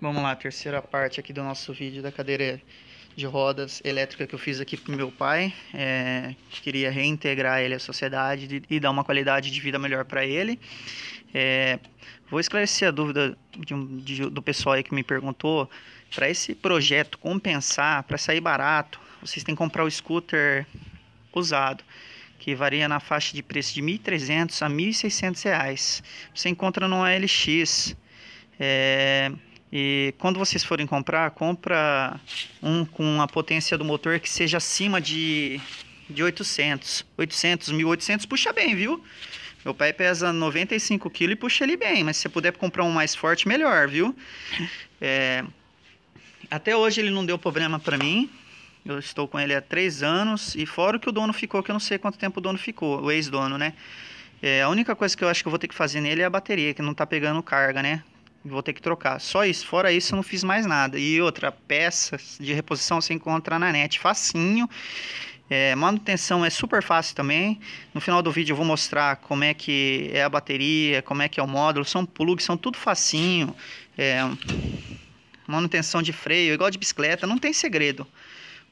Vamos lá, terceira parte aqui do nosso vídeo da cadeira de rodas elétrica que eu fiz aqui pro meu pai. É, queria reintegrar ele à sociedade e dar uma qualidade de vida melhor para ele. É, vou esclarecer a dúvida de um, de, do pessoal aí que me perguntou. Para esse projeto compensar, para sair barato, vocês têm que comprar o scooter usado que varia na faixa de preço de 1.300 a 1.600 reais. Você encontra no LX. É, e quando vocês forem comprar, compra um com a potência do motor que seja acima de, de 800. 800, 1800 puxa bem, viu? Meu pai pesa 95 kg e puxa ele bem, mas se você puder comprar um mais forte, melhor, viu? É, até hoje ele não deu problema para mim. Eu estou com ele há três anos e fora o que o dono ficou, que eu não sei quanto tempo o dono ficou, o ex-dono, né? É, a única coisa que eu acho que eu vou ter que fazer nele é a bateria, que não tá pegando carga, né? Vou ter que trocar. Só isso. Fora isso, eu não fiz mais nada. E outra, peças de reposição você encontra na net. Facinho. É, manutenção é super fácil também. No final do vídeo eu vou mostrar como é que é a bateria, como é que é o módulo. São plugs, são tudo facinho. É, manutenção de freio, igual de bicicleta, não tem segredo.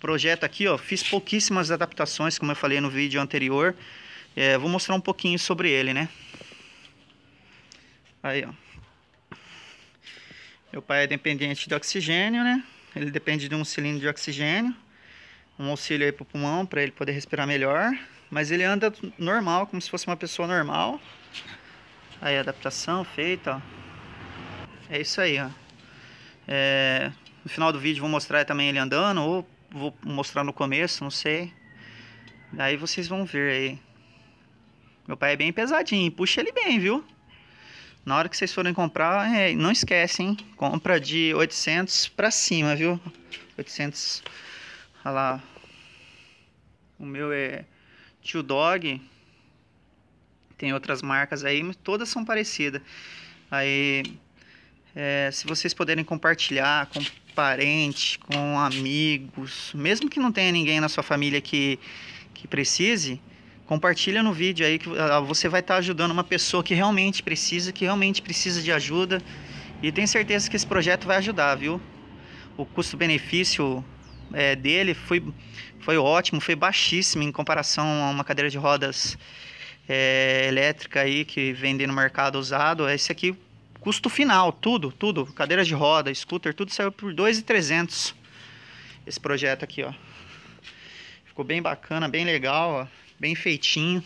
Projeto aqui, ó, fiz pouquíssimas adaptações, como eu falei no vídeo anterior. É, vou mostrar um pouquinho sobre ele, né? Aí, ó. Meu pai é dependente de oxigênio, né? Ele depende de um cilindro de oxigênio, um auxílio aí pro pulmão para ele poder respirar melhor, mas ele anda normal, como se fosse uma pessoa normal. Aí a adaptação feita, ó. É isso aí, ó. É... no final do vídeo vou mostrar também ele andando, ou vou mostrar no começo, não sei. Aí vocês vão ver aí. Meu pai é bem pesadinho, puxa ele bem, viu? Na hora que vocês forem comprar, é, não esquecem, compra de 800 para cima, viu? 800, olha lá. O meu é Tio Dog. Tem outras marcas aí, mas todas são parecidas. Aí, é, se vocês puderem compartilhar com parente, com amigos, mesmo que não tenha ninguém na sua família que, que precise, Compartilha no vídeo aí que ah, você vai estar tá ajudando uma pessoa que realmente precisa, que realmente precisa de ajuda. E tenho certeza que esse projeto vai ajudar, viu? O custo-benefício é, dele foi, foi ótimo, foi baixíssimo em comparação a uma cadeira de rodas é, elétrica aí que vende no mercado usado. É, esse aqui, custo final, tudo, tudo, cadeira de roda, scooter, tudo saiu por 2,300 esse projeto aqui, ó. Ficou bem bacana, bem legal, ó bem feitinho.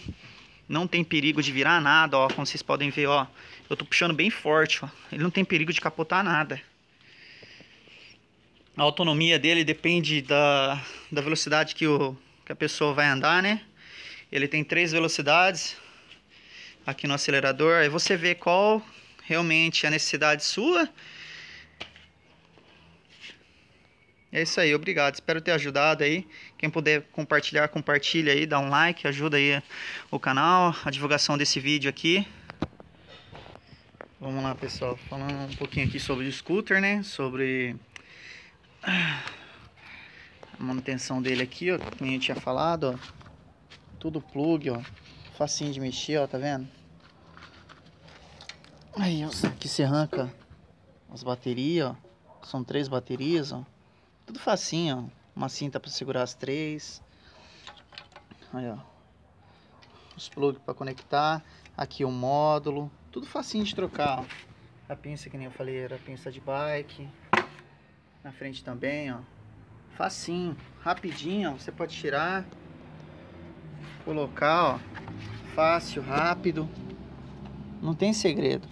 Não tem perigo de virar nada, ó, como vocês podem ver, ó. Eu tô puxando bem forte, ó. Ele não tem perigo de capotar nada. A autonomia dele depende da, da velocidade que, o, que a pessoa vai andar, né? Ele tem três velocidades aqui no acelerador. Aí você vê qual realmente é a necessidade sua É isso aí, obrigado. Espero ter ajudado aí. Quem puder compartilhar, compartilha aí, dá um like, ajuda aí o canal, a divulgação desse vídeo aqui. Vamos lá, pessoal, falando um pouquinho aqui sobre o scooter, né? Sobre a manutenção dele aqui, ó, como a gente tinha falado, ó. Tudo plug, ó. Facinho de mexer, ó, tá vendo? Aí, ó, aqui se arranca as baterias, ó. São três baterias, ó. Tudo facinho, ó. Uma cinta para segurar as três. Aí, ó. Os plugs para conectar. Aqui o módulo. Tudo facinho de trocar, ó. A pinça, que nem eu falei, era pinça de bike. Na frente também, ó. Facinho. Rapidinho, ó. Você pode tirar. Colocar, ó. Fácil, rápido. Não tem segredo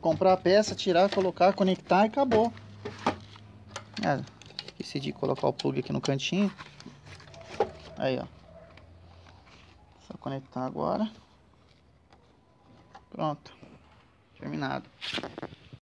comprar a peça, tirar, colocar, conectar e acabou. Ah, é, esqueci de colocar o plug aqui no cantinho. Aí, ó. Só conectar agora. Pronto. Terminado.